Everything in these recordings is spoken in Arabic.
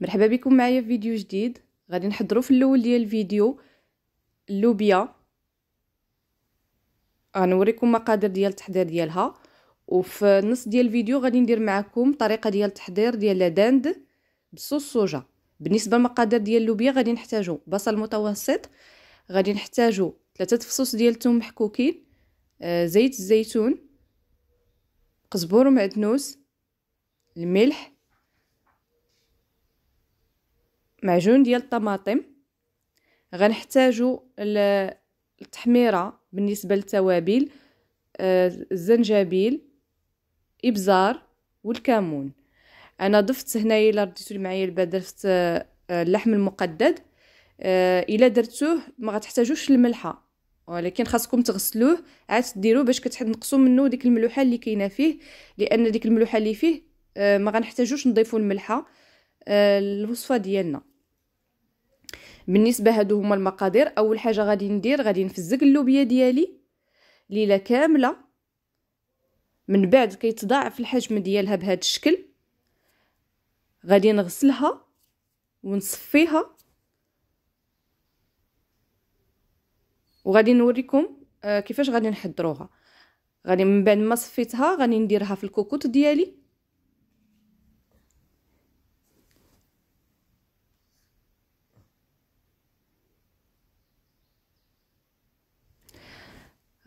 مرحبا بكم معايا في فيديو جديد غادي نحضروا في الاول ديال الفيديو اللوبيا غنوريكم مقادير ديال التحضير ديالها وفي النص ديال الفيديو غادي ندير معكم طريقه ديال التحضير ديال لاداند بصوص صوجا بالنسبه للمقادير ديال اللوبيا غادي نحتاجو بصل متوسط غادي نحتاجو ثلاثة فصوص ديال الثوم محكوكين آه، زيت الزيتون قزبور ومعدنوس الملح معجون ديال الطماطم غنحتاجو التحميره بالنسبه للتوابل آه، الزنجبيل ابزار والكمون انا ضفت هنايا الا رديتو معايا البال ضفت آه، اللحم المقدد آه، الا درتوه ما غتحتاجوش الملحه ولكن خاصكم تغسلوه عاد ديروه باش كتنقصوا منه ديك الملوحه اللي كاينه فيه لان ديك الملوحه اللي فيه ما غنحتاجوش نضيفوا الملحه الوصفه ديالنا بالنسبه هادو هما المقادير اول حاجه غادي ندير غادي نفزق اللوبيا ديالي ليله كامله من بعد كيتضاعف الحجم ديالها بهذا الشكل غادي نغسلها ونصفيها وغادي نوريكم آه، كيفاش غادي نحضروها غادي من بعد ما صفيتها غادي نديرها في الكوكوط ديالي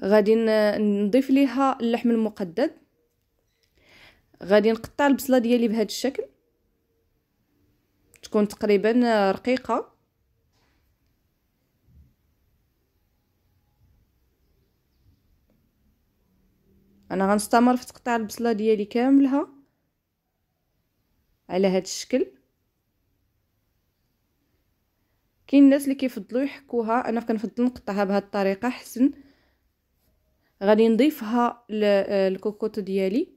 غادي نضيف ليها اللحم المقدد غادي نقطع البصله ديالي بهذا الشكل تكون تقريبا رقيقه انا غنستمر في تقطيع البصله ديالي كاملها على هذا الشكل كاين الناس اللي كيفضلوا يحكوها انا كنفضل نقطعها بهذه الطريقه احسن غادي نضيفها للكوكوط آه، ديالي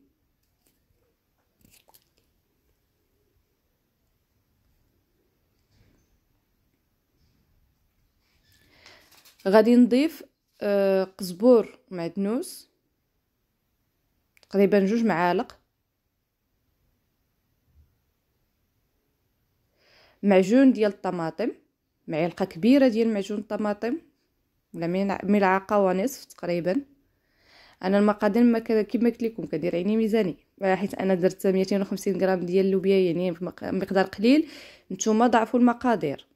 غادي نضيف آه، قزبور معدنوس تقريبا جوج معالق معجون ديال الطماطم معلقه كبيره ديال معجون الطماطم ولا ملعقه ونصف تقريبا انا المقادير ما كيما قلت لكم كدير عيني ميزاني آه، حيت انا درت 250 غرام ديال اللوبيا يعني مقدار قليل نتوما ضعفوا المقادير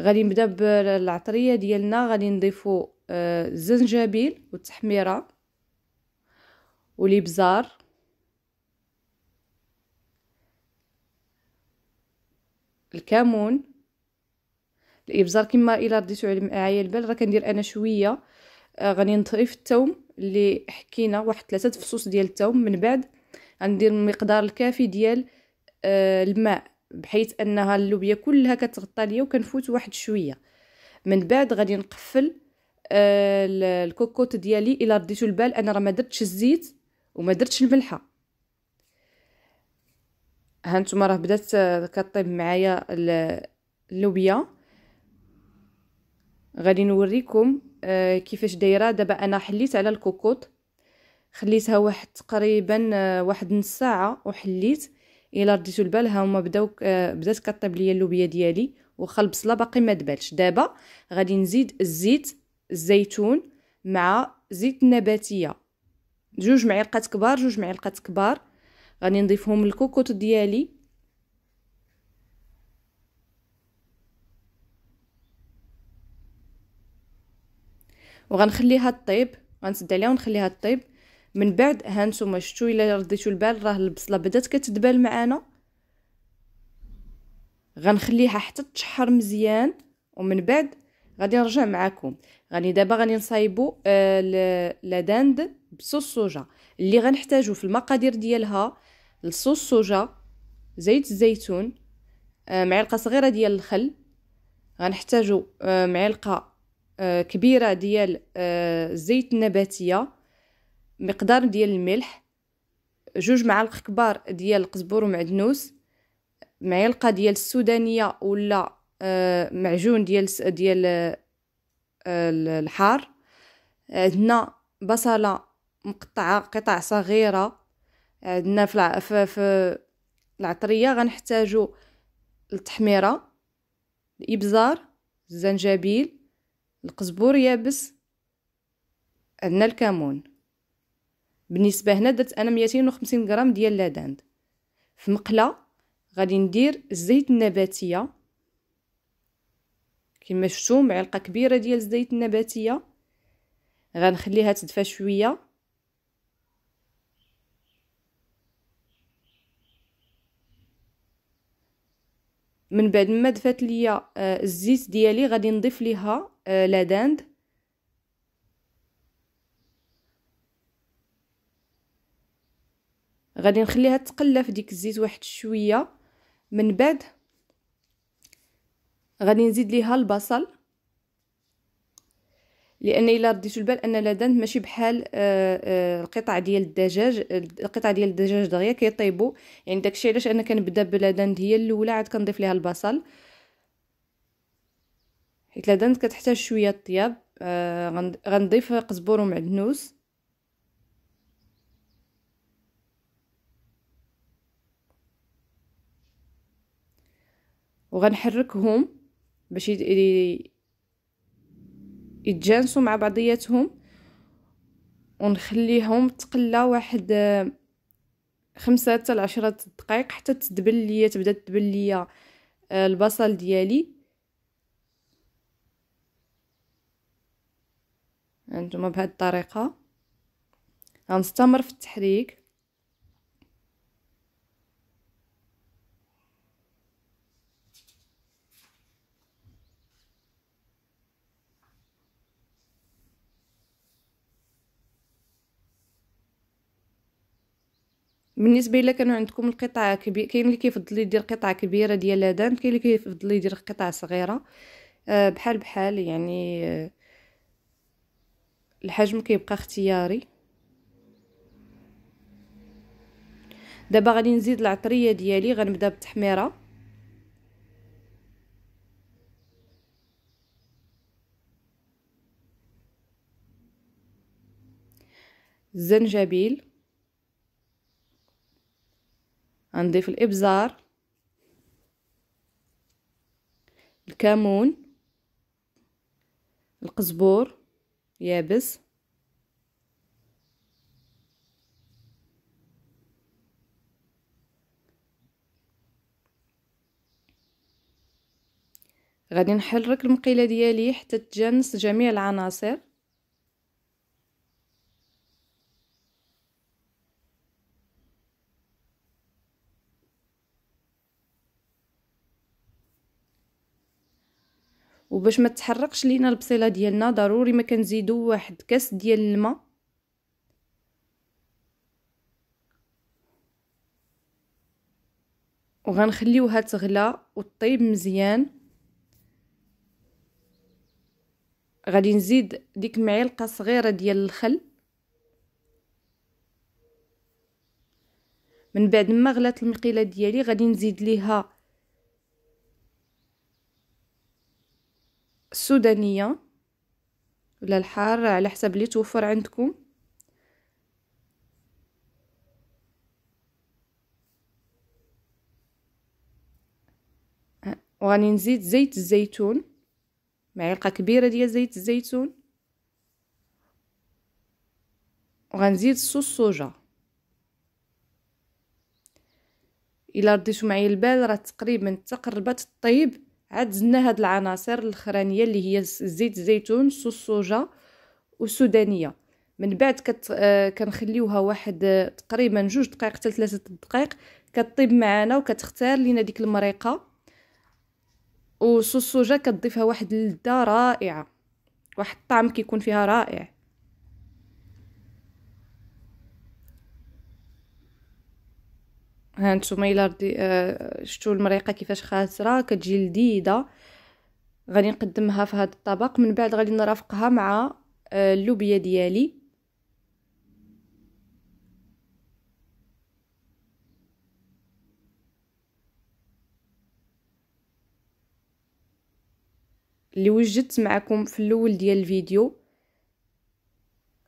غادي نبدا بالعطريه ديالنا غادي نضيفوا الزنجبيل آه، والتحميره والابزار الكمون الابزار كما الا رديتو معايا البال راه كندير انا شويه آه، غادي نضيف الثوم اللي حكينا واحد ثلاثة فصوص ديال التوم من بعد غندير المقدار الكافي ديال آه الماء بحيث انها اللوبيا كلها كتغطى ليا وكنفوت واحد شويه من بعد غادي نقفل آه الكوكوط ديالي الا رديتو البال انا راه ما درتش الزيت وما درتش الملحه هانتوما راه بدات آه، كطيب معايا اللوبيا غادي نوريكم آه كيفاش دايره دابا انا حليت على الكوكوط خليتها واحد تقريبا آه، واحد نص ساعه وحليت الا رديتو البال ها هما بداو آه، بدات كطيب ليا اللوبيا ديالي وخا البصله باقي ما دبالش دابا غادي نزيد الزيت الزيتون مع زيت النباتيه جوج معلقات كبار جوج معلقات كبار غادي نضيفهم الكوكوط ديالي وغنخليها طيب غنسد عليها ونخليها طيب من بعد ها نتوما شفتوا الا رديتو البال راه البصله بدات كتدبل معانا غنخليها حتى تشحر مزيان ومن بعد غادي نرجع معاكم غادي دابا غادي نصايبو آه لا داند بصوص صوجا اللي غنحتاجو في المقادير ديالها الصوص صوجا زيت الزيتون آه معلقه صغيره ديال الخل غنحتاجو آه معلقه آه، كبيره ديال آه، الزيت النباتيه مقدار ديال الملح جوج معالق كبار ديال القزبر ومعدنوس معلقه ديال السودانيه ولا آه، معجون ديال ديال الحار عندنا بصله مقطعه قطع صغيره عندنا في في العطريه غنحتاجو التحميره الابزار الزنجبيل القزبور يابس عندنا الكمون بالنسبه هنا درت انا 250 غرام ديال لاداند في مقله غادي ندير الزيت النباتيه كما شفتوا معلقه كبيره ديال الزيت النباتيه غنخليها تدفى شويه من بعد ما دفات ليا آه، الزيت ديالي غادي نضيف ليها آه، لاداند غادي نخليها تقلى في ديك الزيت واحد شويه من بعد غادي نزيد ليها البصل لان الا رديتو البال ان لادانت ماشي بحال آه، آه، القطع ديال الدجاج القطع ديال الدجاج دغيا كيطيبوا يعني داكشي علاش انا كنبدا بلادانت هي الاولى عاد كنضيف ليها البصل حيت لادانت كتحتاج شويه الطياب آه، غنضيف قزبور ومعدنوس وغنحركهم باش يتجانسوا مع بعضياتهم ونخليهم تقلى واحد آه، خمسة حتى لعشرة دقائق حتى تدبل ليا تبدا تدبل ليا آه، البصل ديالي هانتوما بهاد الطريقه غنستمر في التحريك بالنسبه الا كانوا عندكم القطع كبير كاين اللي كيفضل يدير قطعه كبيره ديال هذان كاين اللي كيفضل يدير قطعه صغيره أه بحال بحال يعني آه، الحجم كيبقى اختياري دابا غادي نزيد العطريه ديالي غنبدا بالتحميره الزنجبيل غنضيف الإبزار الكمون القزبور يابس غادي نحرك المقيله ديالي حتى تجانس جميع العناصر وباش ما تحرقش لينا البصيله ديالنا ضروري ما كنزيدو واحد كاس ديال الماء وغنخليوها تغلى وتطيب مزيان غادي نزيد ديك معلقه صغيره ديال الخل من بعد ما غلات المقيله ديالي غادي نزيد ليها السودانية ولا الحار على حسب اللي توفر عندكم وغادي نزيد زيت الزيتون معلقه كبيره ديال زيت الزيتون وغنزيد صوص صوجا الا رديتو معايا البال راه تقريبا تقربت الطيب عاد زدنا هاد العناصر الاخرانيه اللي هي زيت الزيتون صوص الصوجا والسودانيه من بعد كت... آه، كنخليوها واحد آه، تقريبا جوج دقائق حتى ثلاثه دقائق كطيب معانا وكتختار لينا ديك المريقه وصوص الصوجا كتضيفها واحد اللذه رائعه واحد الطعم كيكون فيها رائع ها نتوما الا ردي آه شفتوا المريقه كيفاش خاسره كتجي لذيذه غادي نقدمها في هذا الطبق من بعد غادي نرافقها مع آه اللوبيا ديالي اللي وجدت معكم في الاول ديال الفيديو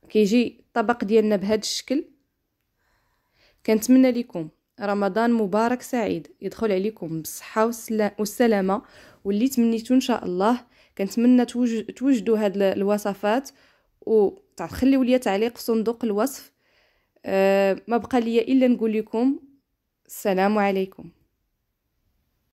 كيجي الطبق ديالنا بهذا الشكل كنتمنى لكم رمضان مبارك سعيد يدخل عليكم بالصحة والسلامة واللي تمنيتو إن شاء الله كنتمنى توجدوا هاد الوصفات وتخليوا لي تعليق في صندوق الوصف أه ما بقى لي الا نقول لكم السلام عليكم